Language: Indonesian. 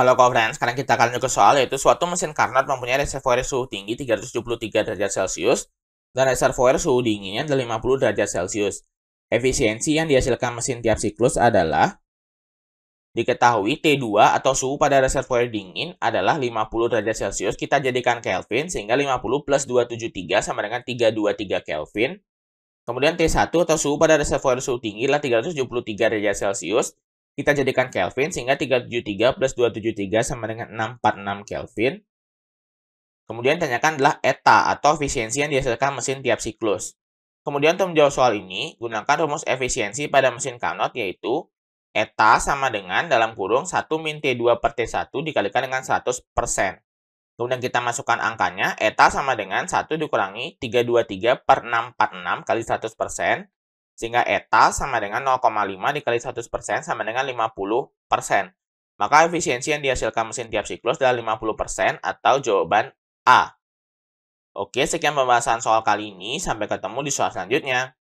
Halo kawan friends, sekarang kita akan ke soal yaitu suatu mesin Carnot mempunyai reservoir suhu tinggi 373 derajat Celcius dan reservoir suhu dinginnya 50 derajat Celcius. Efisiensi yang dihasilkan mesin tiap siklus adalah diketahui T2 atau suhu pada reservoir dingin adalah 50 derajat Celcius. Kita jadikan Kelvin sehingga 50 plus 273 sama dengan 323 Kelvin. Kemudian T1 atau suhu pada reservoir suhu tinggi adalah 373 derajat Celcius kita jadikan Kelvin sehingga 373 plus 273 sama dengan 646 Kelvin. Kemudian tanyakan adalah eta atau efisiensi yang dihasilkan mesin tiap siklus. Kemudian untuk menjawab soal ini, gunakan rumus efisiensi pada mesin Carnot yaitu eta sama dengan dalam kurung 1 min T2 per T1 dikalikan dengan 100%. Kemudian kita masukkan angkanya, eta sama dengan 1 dikurangi 323 per 646 kali 100%. Sehingga ETA sama dengan 0,5 dikali 100% sama dengan 50%. Maka efisiensi yang dihasilkan mesin tiap siklus adalah 50% atau jawaban A. Oke, sekian pembahasan soal kali ini. Sampai ketemu di soal selanjutnya.